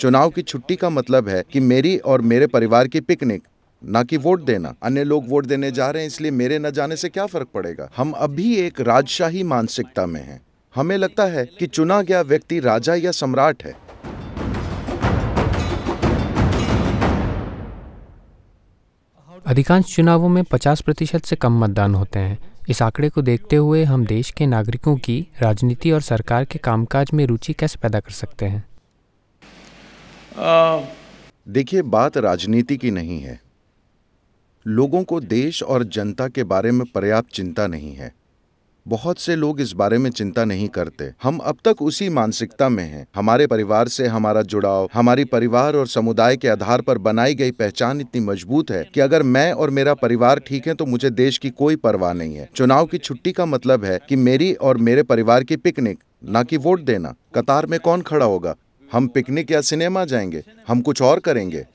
चुनाव की छुट्टी का मतलब है कि मेरी और मेरे परिवार की पिकनिक न कि वोट देना अन्य लोग वोट देने जा रहे हैं इसलिए मेरे न जाने से क्या फर्क पड़ेगा हम अभी एक राजशाही मानसिकता में हैं हमें लगता है कि चुना गया व्यक्ति राजा या सम्राट है अधिकांश चुनावों में 50 प्रतिशत से कम मतदान होते हैं इस आंकड़े को देखते हुए हम देश के नागरिकों की राजनीति और सरकार के कामकाज में रुचि कैसे पैदा कर सकते हैं देखिए बात राजनीति की नहीं है लोगों को देश और जनता के बारे में पर्याप्त चिंता नहीं है बहुत से लोग इस बारे में चिंता नहीं करते हम अब तक उसी मानसिकता में हैं हमारे परिवार से हमारा जुड़ाव हमारी परिवार और समुदाय के आधार पर बनाई गई पहचान इतनी मजबूत है कि अगर मैं और मेरा परिवार ठीक है तो मुझे देश की कोई परवाह नहीं है चुनाव की छुट्टी का मतलब है कि मेरी और मेरे परिवार की पिकनिक ना कि वोट देना कतार में कौन खड़ा होगा हम पिकनिक या सिनेमा जाएंगे हम कुछ और करेंगे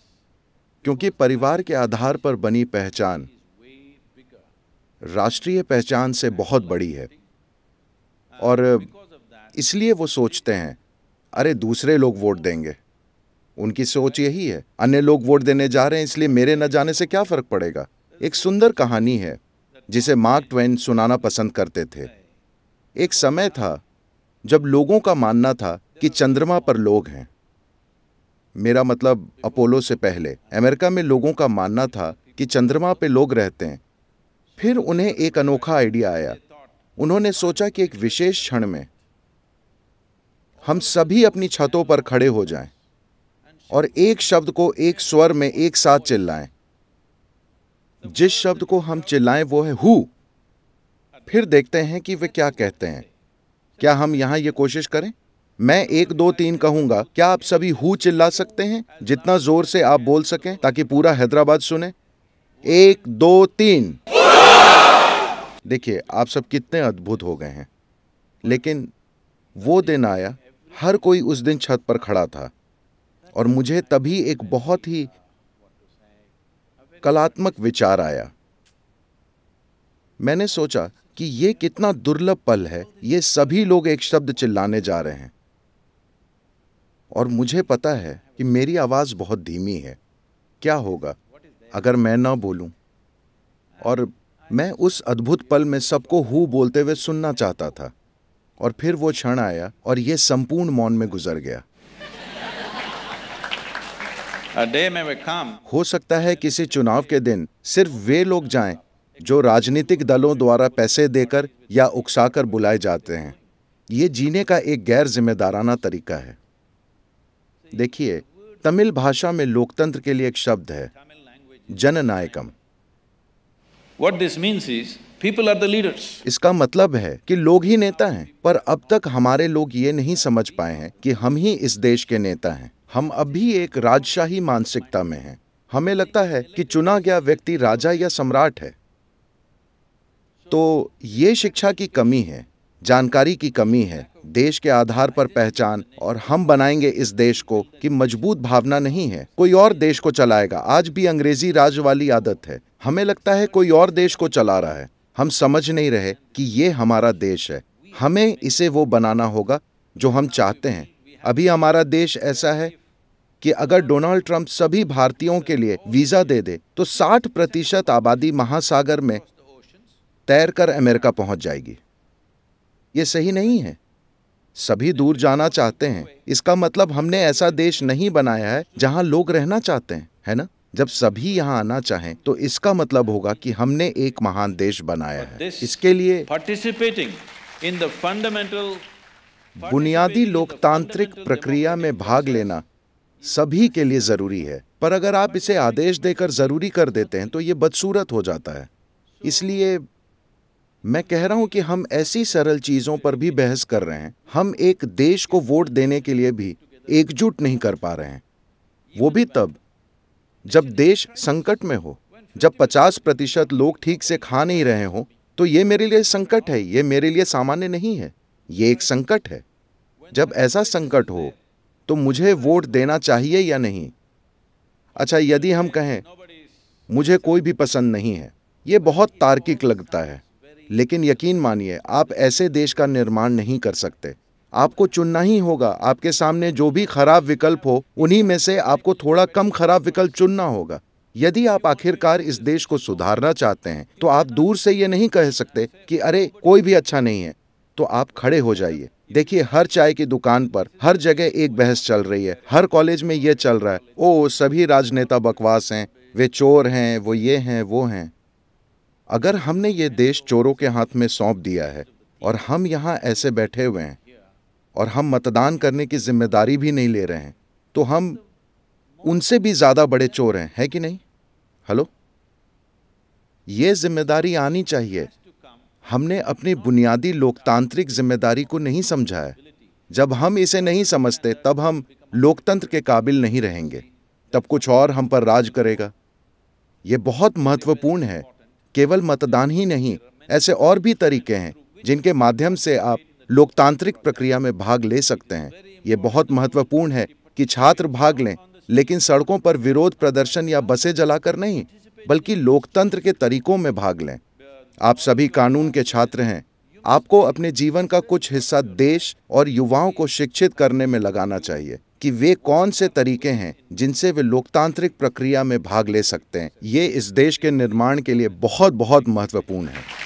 क्योंकि परिवार के आधार पर बनी पहचान राष्ट्रीय पहचान से बहुत बड़ी है और इसलिए वो सोचते हैं अरे दूसरे लोग वोट देंगे उनकी सोच यही है अन्य लोग वोट देने जा रहे हैं इसलिए मेरे न जाने से क्या फर्क पड़ेगा एक सुंदर कहानी है जिसे मार्क ट्वेन सुनाना पसंद करते थे एक समय था जब लोगों का मानना था कि चंद्रमा पर लोग हैं मेरा मतलब अपोलो से पहले अमेरिका में लोगों का मानना था कि चंद्रमा पे लोग रहते हैं फिर उन्हें एक अनोखा आइडिया आया उन्होंने सोचा कि एक विशेष क्षण में हम सभी अपनी छतों पर खड़े हो जाएं और एक शब्द को एक स्वर में एक साथ चिल्लाएं जिस शब्द को हम चिल्लाएं वो है हु फिर देखते हैं कि वे क्या कहते हैं क्या हम यहां ये कोशिश करें मैं एक दो तीन कहूंगा क्या आप सभी हु चिल्ला सकते हैं जितना जोर से आप बोल सकें ताकि पूरा हैदराबाद सुने एक दो तीन देखिए आप सब कितने अद्भुत हो गए हैं लेकिन वो दिन आया हर कोई उस दिन छत पर खड़ा था और मुझे तभी एक बहुत ही कलात्मक विचार आया मैंने सोचा कि ये कितना दुर्लभ पल है ये सभी लोग एक शब्द चिल्लाने जा रहे हैं और मुझे पता है कि मेरी आवाज़ बहुत धीमी है क्या होगा अगर मैं ना बोलूं? और मैं उस अद्भुत पल में सबको हु बोलते हुए सुनना चाहता था और फिर वो क्षण आया और यह संपूर्ण मौन में गुजर गया हो सकता है किसी चुनाव के दिन सिर्फ वे लोग जाएं जो राजनीतिक दलों द्वारा पैसे देकर या उकसाकर बुलाए जाते हैं ये जीने का एक गैर जिम्मेदाराना तरीका है देखिए तमिल भाषा में लोकतंत्र के लिए एक शब्द है जननायकम what this means is people are the leaders इसका मतलब है कि लोग ही नेता हैं पर अब तक हमारे लोग ये नहीं समझ पाए हैं कि हम ही इस देश के नेता हैं हम अभी एक राजशाही मानसिकता में हैं हमें लगता है कि चुना गया व्यक्ति राजा या सम्राट है तो ये शिक्षा की कमी है जानकारी की कमी है देश के आधार पर पहचान और हम बनाएंगे इस देश को कि मजबूत भावना नहीं है कोई और देश को चलाएगा आज भी अंग्रेजी राज वाली आदत है हमें लगता है कोई और देश को चला रहा है हम समझ नहीं रहे कि ये हमारा देश है हमें इसे वो बनाना होगा जो हम चाहते हैं अभी हमारा देश ऐसा है कि अगर डोनाल्ड ट्रंप सभी भारतीयों के लिए वीज़ा दे दे तो 60 प्रतिशत आबादी महासागर में तैरकर अमेरिका पहुंच जाएगी ये सही नहीं है सभी दूर जाना चाहते हैं इसका मतलब हमने ऐसा देश नहीं बनाया है जहां लोग रहना चाहते हैं है ना जब सभी यहां आना चाहें तो इसका मतलब होगा कि हमने एक महान देश बनाया है इसके लिए पार्टिसिपेटिंग इन द फंडामेंटल बुनियादी लोकतांत्रिक प्रक्रिया में भाग लेना सभी के लिए जरूरी है पर अगर आप इसे आदेश देकर जरूरी कर देते हैं तो ये बदसूरत हो जाता है इसलिए मैं कह रहा हूं कि हम ऐसी सरल चीज़ों पर भी बहस कर रहे हैं हम एक देश को वोट देने के लिए भी एकजुट नहीं कर पा रहे हैं वो भी तब जब देश संकट में हो जब 50 प्रतिशत लोग ठीक से खा नहीं रहे हों तो ये मेरे लिए संकट है ये मेरे लिए सामान्य नहीं है ये एक संकट है जब ऐसा संकट हो तो मुझे वोट देना चाहिए या नहीं अच्छा यदि हम कहें मुझे कोई भी पसंद नहीं है ये बहुत तार्किक लगता है लेकिन यकीन मानिए आप ऐसे देश का निर्माण नहीं कर सकते आपको चुनना ही होगा आपके सामने जो भी खराब विकल्प हो उन्हीं में से आपको थोड़ा कम खराब विकल्प चुनना होगा यदि आप आखिरकार इस देश को सुधारना चाहते हैं तो आप दूर से ये नहीं कह सकते कि अरे कोई भी अच्छा नहीं है तो आप खड़े हो जाइए देखिए हर चाय की दुकान पर हर जगह एक बहस चल रही है हर कॉलेज में ये चल रहा है ओ सभी राजनेता बकवास हैं वे चोर हैं वो ये हैं वो हैं अगर हमने ये देश चोरों के हाथ में सौंप दिया है और हम यहाँ ऐसे बैठे हुए हैं और हम मतदान करने की जिम्मेदारी भी नहीं ले रहे हैं तो हम उनसे भी ज़्यादा बड़े चोर हैं है कि नहीं हेलो ये जिम्मेदारी आनी चाहिए हमने अपनी बुनियादी लोकतांत्रिक जिम्मेदारी को नहीं समझा है जब हम इसे नहीं समझते तब हम लोकतंत्र के काबिल नहीं रहेंगे तब कुछ और हम पर राज करेगा यह बहुत महत्वपूर्ण है केवल मतदान ही नहीं ऐसे और भी तरीके हैं जिनके माध्यम से आप लोकतांत्रिक प्रक्रिया में भाग ले सकते हैं ये बहुत महत्वपूर्ण है कि छात्र भाग लें लेकिन सड़कों पर विरोध प्रदर्शन या बसें जलाकर नहीं बल्कि लोकतंत्र के तरीकों में भाग लें आप सभी कानून के छात्र हैं आपको अपने जीवन का कुछ हिस्सा देश और युवाओं को शिक्षित करने में लगाना चाहिए कि वे कौन से तरीके हैं जिनसे वे लोकतांत्रिक प्रक्रिया में भाग ले सकते हैं ये इस देश के निर्माण के लिए बहुत बहुत महत्वपूर्ण है